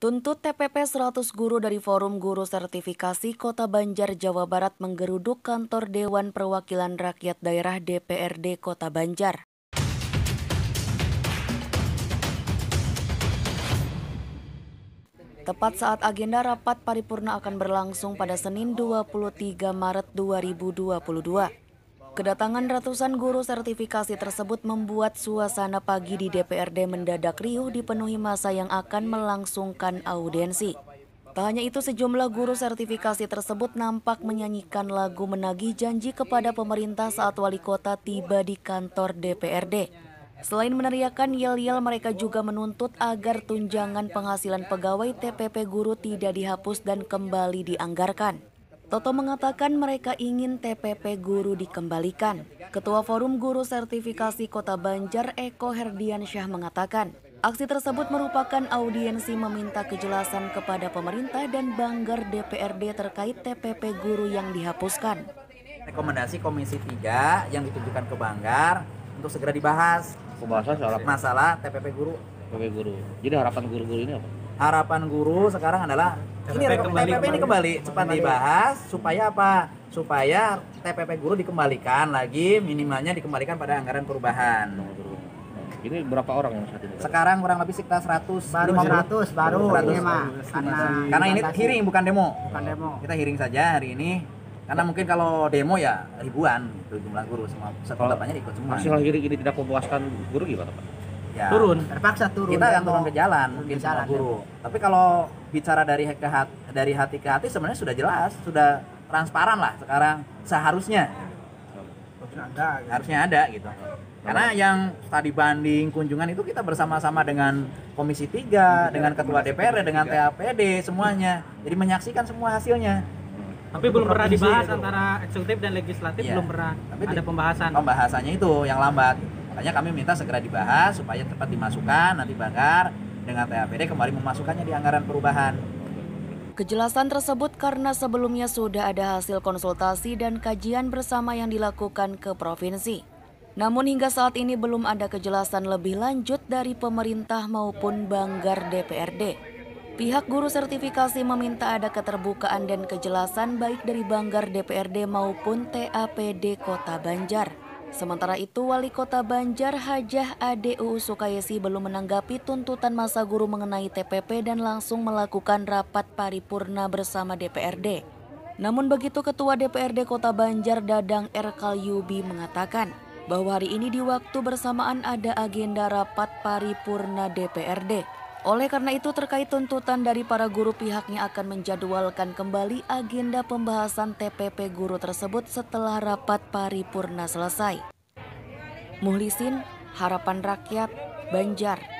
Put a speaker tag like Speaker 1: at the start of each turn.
Speaker 1: Tuntut TPP 100 guru dari Forum Guru Sertifikasi Kota Banjar, Jawa Barat menggeruduk kantor Dewan Perwakilan Rakyat Daerah DPRD Kota Banjar. Tepat saat agenda rapat paripurna akan berlangsung pada Senin 23 Maret 2022. Kedatangan ratusan guru sertifikasi tersebut membuat suasana pagi di DPRD mendadak riuh dipenuhi masa yang akan melangsungkan audiensi. Tak hanya itu, sejumlah guru sertifikasi tersebut nampak menyanyikan lagu menagih janji kepada pemerintah saat wali kota tiba di kantor DPRD. Selain meneriakan yel-yel, mereka juga menuntut agar tunjangan penghasilan pegawai TPP guru tidak dihapus dan kembali dianggarkan. Toto mengatakan mereka ingin TPP guru dikembalikan. Ketua Forum Guru Sertifikasi Kota Banjar Eko Herdiansyah mengatakan, aksi tersebut merupakan audiensi meminta kejelasan kepada pemerintah dan Banggar DPRD terkait TPP guru yang dihapuskan.
Speaker 2: Rekomendasi Komisi 3 yang ditujukan ke Banggar untuk segera dibahas. Pembahasan soal Masalah TPP guru. TPP guru. Jadi harapan guru-guru ini apa? harapan guru sekarang adalah ini TPP, kembali, ini kembali cepat kembali. dibahas supaya apa? Supaya TPP guru dikembalikan lagi minimalnya dikembalikan pada anggaran perubahan. Ini berapa orang yang saat ini? Sekarang kurang lebih sekitar 100 baru 100 baru 100. Ini mah karena karena ini hiring bukan demo. Bukan demo. Kita hiring saja hari ini karena mungkin kalau demo ya ribuan itu jumlah guru semua sekolahnya ikut semua. Hasil hiring ini tidak memuaskan guru gimana Pak? ya, turun terpaksa turun kita akan turun ke jalan mungkin ke jalan, ya. guru ya. tapi kalau bicara dari ke hati, dari hati ke hati sebenarnya sudah jelas sudah transparan lah sekarang seharusnya harusnya ada gitu. harusnya ada gitu karena yang tadi banding kunjungan itu kita bersama-sama dengan Komisi 3, dengan Ketua DPR, dengan TAPD semuanya. Jadi menyaksikan semua hasilnya. Tapi belum pernah dibahas itu. antara eksekutif dan legislatif ya. belum pernah tapi ada pembahasan. Pembahasannya itu yang lambat. Makanya kami minta segera dibahas supaya tepat dimasukkan nanti Banggar dengan TAPD kembali memasukkannya di anggaran perubahan.
Speaker 1: Kejelasan tersebut karena sebelumnya sudah ada hasil konsultasi dan kajian bersama yang dilakukan ke provinsi. Namun hingga saat ini belum ada kejelasan lebih lanjut dari pemerintah maupun Banggar DPRD. Pihak guru sertifikasi meminta ada keterbukaan dan kejelasan baik dari Banggar DPRD maupun TAPD Kota Banjar. Sementara itu, Wali Kota Banjar Hajah Ade Sukayesi belum menanggapi tuntutan masa guru mengenai TPP dan langsung melakukan rapat paripurna bersama DPRD. Namun begitu Ketua DPRD Kota Banjar Dadang Erkal Yubi mengatakan bahwa hari ini di waktu bersamaan ada agenda rapat paripurna DPRD. Oleh karena itu terkait tuntutan dari para guru pihaknya akan menjadwalkan kembali agenda pembahasan TPP guru tersebut setelah rapat paripurna selesai. Muhlisin, Harapan Rakyat, Banjar.